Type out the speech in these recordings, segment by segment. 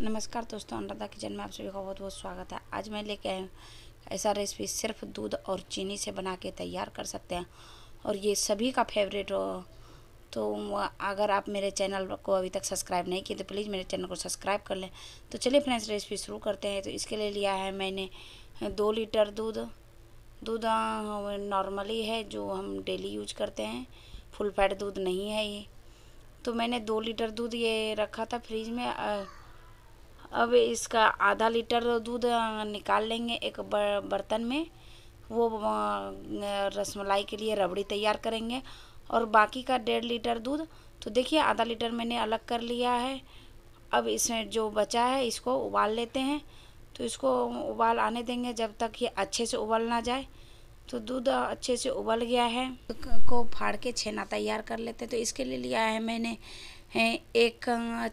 नमस्कार दोस्तों अनुराधा किचन में आप सभी का बहुत बहुत स्वागत है आज मैं लेके आई ऐसा रेसिपी सिर्फ दूध और चीनी से बना के तैयार कर सकते हैं और ये सभी का फेवरेट हो तो अगर आप मेरे चैनल को अभी तक सब्सक्राइब नहीं किए तो प्लीज़ मेरे चैनल को सब्सक्राइब कर लें तो चलिए फ्रेंड्स रेसिपी शुरू करते हैं तो इसके लिए लिया है मैंने दो लीटर दूध दूध नॉर्मली हाँ, है जो हम डेली यूज करते हैं फुल फैट दूध नहीं है ये तो मैंने दो लीटर दूध ये रखा था फ्रिज में अब इसका आधा लीटर दूध निकाल लेंगे एक बर्तन में वो रसमलाई के लिए रबड़ी तैयार करेंगे और बाकी का डेढ़ लीटर दूध तो देखिए आधा लीटर मैंने अलग कर लिया है अब इसमें जो बचा है इसको उबाल लेते हैं तो इसको उबाल आने देंगे जब तक ये अच्छे से उबल ना जाए तो दूध अच्छे से उबल गया है को फाड़ के छेना तैयार कर लेते तो इसके लिए लिया है मैंने एक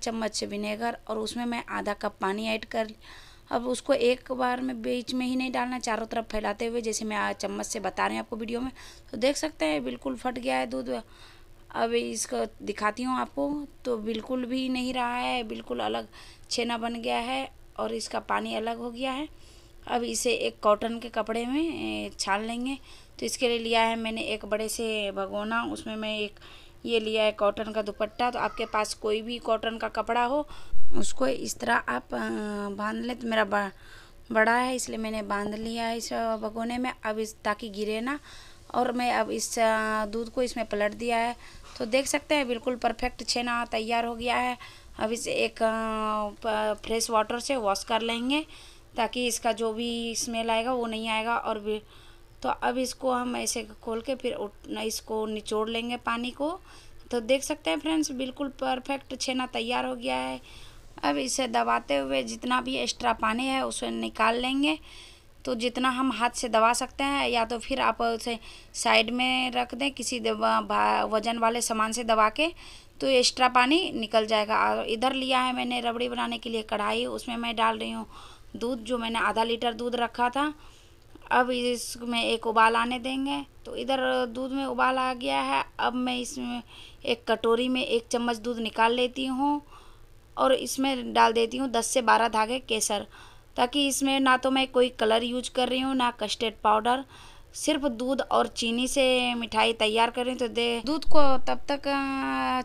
चम्मच विनेगर और उसमें मैं आधा कप पानी ऐड कर अब उसको एक बार में बीच में ही नहीं डालना चारों तरफ फैलाते हुए जैसे मैं चम्मच से बता रही हूँ आपको वीडियो में तो देख सकते हैं बिल्कुल फट गया है दूध अब इसको दिखाती हूँ आपको तो बिल्कुल भी नहीं रहा है बिल्कुल अलग छेना बन गया है और इसका पानी अलग हो गया है अब इसे एक कॉटन के कपड़े में छान लेंगे तो इसके लिए लिया है मैंने एक बड़े से भगोना उसमें मैं एक ये लिया है कॉटन का दुपट्टा तो आपके पास कोई भी कॉटन का कपड़ा हो उसको इस तरह आप बांध लें तो मेरा बड़ा है इसलिए मैंने बांध लिया है इस भगोने में अब इस ताकि गिरे ना और मैं अब इस दूध को इसमें पलट दिया है तो देख सकते हैं बिल्कुल परफेक्ट छेना तैयार हो गया है अब इसे एक फ्रेश वाटर से वॉश कर लेंगे ताकि इसका जो भी स्मेल आएगा वो नहीं आएगा और भी तो अब इसको हम ऐसे खोल के फिर इसको निचोड़ लेंगे पानी को तो देख सकते हैं फ्रेंड्स बिल्कुल परफेक्ट छेना तैयार हो गया है अब इसे दबाते हुए जितना भी एक्स्ट्रा पानी है उसे निकाल लेंगे तो जितना हम हाथ से दबा सकते हैं या तो फिर आप उसे साइड में रख दें किसी वजन वाले सामान से दबा के तो एक्स्ट्रा पानी निकल जाएगा और इधर लिया है मैंने रबड़ी बनाने के लिए कढ़ाई उसमें मैं डाल रही हूँ दूध जो मैंने आधा लीटर दूध रखा था अब इसमें एक उबाल आने देंगे तो इधर दूध में उबाल आ गया है अब मैं इसमें एक कटोरी में एक चम्मच दूध निकाल लेती हूँ और इसमें डाल देती हूँ दस से बारह धागे केसर ताकि इसमें ना तो मैं कोई कलर यूज कर रही हूँ ना कस्टर्ड पाउडर सिर्फ दूध और चीनी से मिठाई तैयार करें तो दे दूध को तब तक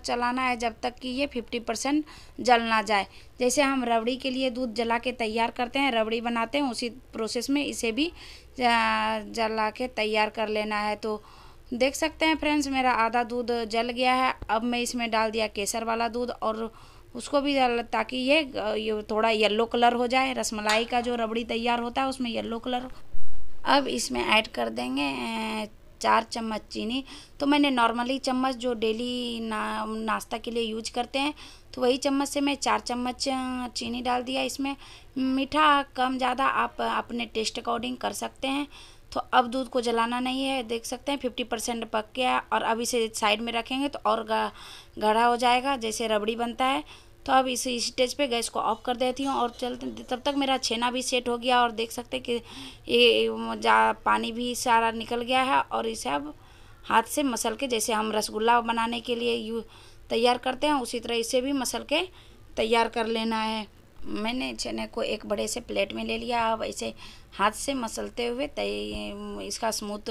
चलाना है जब तक कि ये फिफ्टी परसेंट जल ना जाए जैसे हम रबड़ी के लिए दूध जला के तैयार करते हैं रबड़ी बनाते हैं उसी प्रोसेस में इसे भी जला के तैयार कर लेना है तो देख सकते हैं फ्रेंड्स मेरा आधा दूध जल गया है अब मैं इसमें डाल दिया केसर वाला दूध और उसको भी ताकि ये, ये थोड़ा येल्लो कलर हो जाए रसमलाई का जो रबड़ी तैयार होता है उसमें येल्लो कलर अब इसमें ऐड कर देंगे चार चम्मच चीनी तो मैंने नॉर्मली चम्मच जो डेली ना नाश्ता के लिए यूज करते हैं तो वही चम्मच से मैं चार चम्मच चीनी डाल दिया इसमें मीठा कम ज़्यादा आप अपने टेस्ट अकॉर्डिंग कर सकते हैं तो अब दूध को जलाना नहीं है देख सकते हैं फिफ्टी परसेंट पक गया और अब इसे साइड में रखेंगे तो और गढ़ा हो जाएगा जैसे रबड़ी बनता है तो अब इस स्टेज पे गैस को ऑफ कर देती हूँ और चलते तब तक मेरा छेना भी सेट हो गया और देख सकते कि ये जा पानी भी सारा निकल गया है और इसे अब हाथ से मसल के जैसे हम रसगुल्ला बनाने के लिए यू तैयार करते हैं उसी तरह इसे भी मसल के तैयार कर लेना है मैंने छेने को एक बड़े से प्लेट में ले लिया अब ऐसे हाथ से मसलते हुए इसका स्मूथ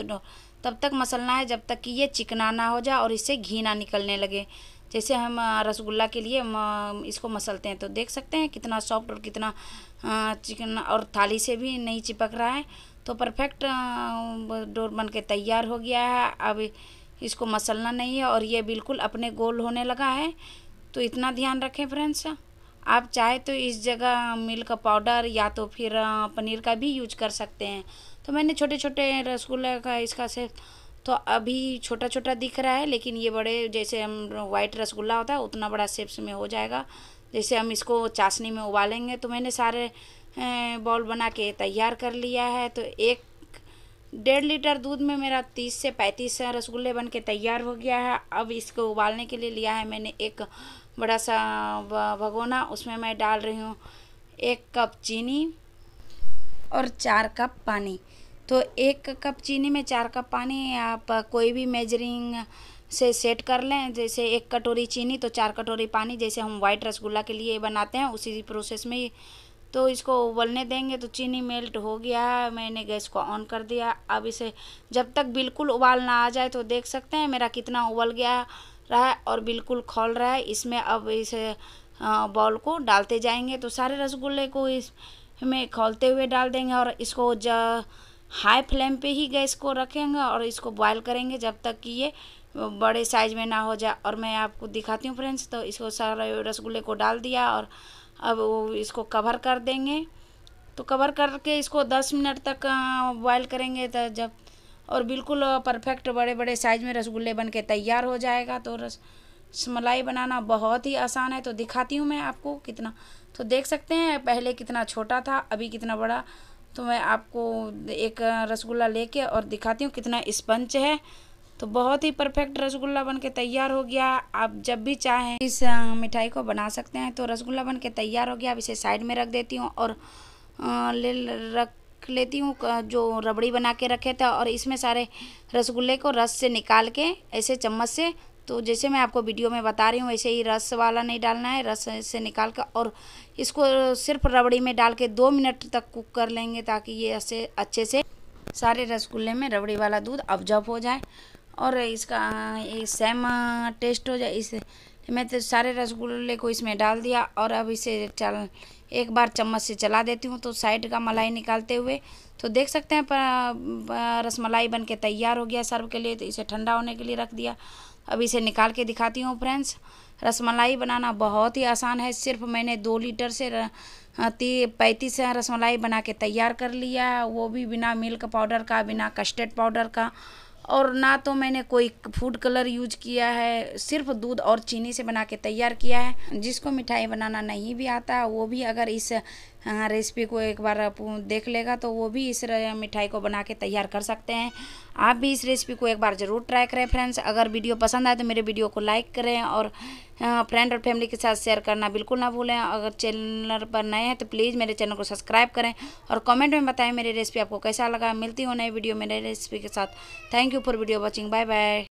तब तक मसलना है जब तक कि ये चिकना ना हो जाए और इससे घी ना निकलने लगे जैसे हम रसगुल्ला के लिए इसको मसलते हैं तो देख सकते हैं कितना सॉफ्ट और कितना चिकन और थाली से भी नहीं चिपक रहा है तो परफेक्ट डोर बन के तैयार हो गया है अब इसको मसलना नहीं है और ये बिल्कुल अपने गोल होने लगा है तो इतना ध्यान रखें फ्रेंड्स आप चाहे तो इस जगह मिल्क पाउडर या तो फिर पनीर का भी यूज कर सकते हैं तो मैंने छोटे छोटे रसगुल्ला का इसका से तो अभी छोटा छोटा दिख रहा है लेकिन ये बड़े जैसे हम वाइट रसगुल्ला होता है उतना बड़ा शेप्स में हो जाएगा जैसे हम इसको चाशनी में उबालेंगे तो मैंने सारे बॉल बना के तैयार कर लिया है तो एक डेढ़ लीटर दूध में मेरा तीस से पैंतीस रसगुल्ले बन के तैयार हो गया है अब इसको उबालने के लिए लिया है मैंने एक बड़ा सा भगोना उसमें मैं डाल रही हूँ एक कप चीनी और चार कप पानी तो एक कप चीनी में चार कप पानी आप कोई भी मेजरिंग से सेट कर लें जैसे एक कटोरी चीनी तो चार कटोरी पानी जैसे हम वाइट रसगुल्ला के लिए बनाते हैं उसी प्रोसेस में ही तो इसको उबलने देंगे तो चीनी मेल्ट हो गया मैंने गैस को ऑन कर दिया अब इसे जब तक बिल्कुल उबाल ना आ जाए तो देख सकते हैं मेरा कितना उबल गया रहा है और बिल्कुल खोल रहा है इसमें अब इसे बॉल को डालते जाएंगे तो सारे रसगुल्ले को इस में खोलते हुए डाल देंगे और इसको ज हाई फ्लेम पे ही गैस को रखेंगे और इसको बॉयल करेंगे जब तक कि ये बड़े साइज में ना हो जाए और मैं आपको दिखाती हूँ फ्रेंड्स तो इसको सारा रसगुल्ले को डाल दिया और अब वो इसको कवर कर देंगे तो कवर करके इसको दस मिनट तक बॉयल करेंगे तो जब और बिल्कुल परफेक्ट बड़े बड़े साइज में रसगुल्ले बन के तैयार हो जाएगा तो रस मलाई बनाना बहुत ही आसान है तो दिखाती हूँ मैं आपको कितना तो देख सकते हैं पहले कितना छोटा था अभी कितना बड़ा तो मैं आपको एक रसगुल्ला लेके और दिखाती हूँ कितना स्पंच है तो बहुत ही परफेक्ट रसगुल्ला बन के तैयार हो गया आप जब भी चाहें इस मिठाई को बना सकते हैं तो रसगुल्ला बन के तैयार हो गया अब इसे साइड में रख देती हूँ और ले रख लेती हूँ जो रबड़ी बना के रखे थे और इसमें सारे रसगुल्ले को रस से निकाल के ऐसे चम्मच से तो जैसे मैं आपको वीडियो में बता रही हूँ वैसे ही रस वाला नहीं डालना है रस से निकाल कर और इसको सिर्फ रबड़ी में डाल के दो मिनट तक कुक कर लेंगे ताकि ये ऐसे अच्छे से सारे रसगुल्ले में रबड़ी वाला दूध ऑब्जर्व हो जाए और इसका ये सेम टेस्ट हो जाए इस मैं तो सारे रसगुल्ले को इसमें डाल दिया और अब इसे चल एक बार चम्मच से चला देती हूँ तो साइड का मलाई निकालते हुए तो देख सकते हैं रसमलाई बन के तैयार हो गया सर्व के लिए तो इसे ठंडा होने के लिए रख दिया अब इसे निकाल के दिखाती हूँ फ्रेंड्स रसमलाई बनाना बहुत ही आसान है सिर्फ मैंने दो लीटर से हाँ, ती पैंतीस रसमलाई बना के तैयार कर लिया है वो भी बिना मिल्क पाउडर का बिना कस्टर्ड पाउडर का और ना तो मैंने कोई फूड कलर यूज किया है सिर्फ दूध और चीनी से बना के तैयार किया है जिसको मिठाई बनाना नहीं भी आता वो भी अगर इस हाँ रेसिपी को एक बार आप देख लेगा तो वो भी इस मिठाई को बना के तैयार कर सकते हैं आप भी इस रेसिपी को एक बार ज़रूर ट्राई करें फ्रेंड्स अगर वीडियो पसंद आए तो मेरे वीडियो को लाइक करें और फ्रेंड हाँ, और फैमिली के साथ शेयर करना बिल्कुल ना भूलें अगर चैनल पर नए हैं तो प्लीज़ मेरे चैनल को सब्सक्राइब करें और कमेंट में बताएं मेरी रेसिपी आपको कैसा लगा मिलती हो नई वीडियो मेरे रेसिपी के साथ thank you for video watching bye bye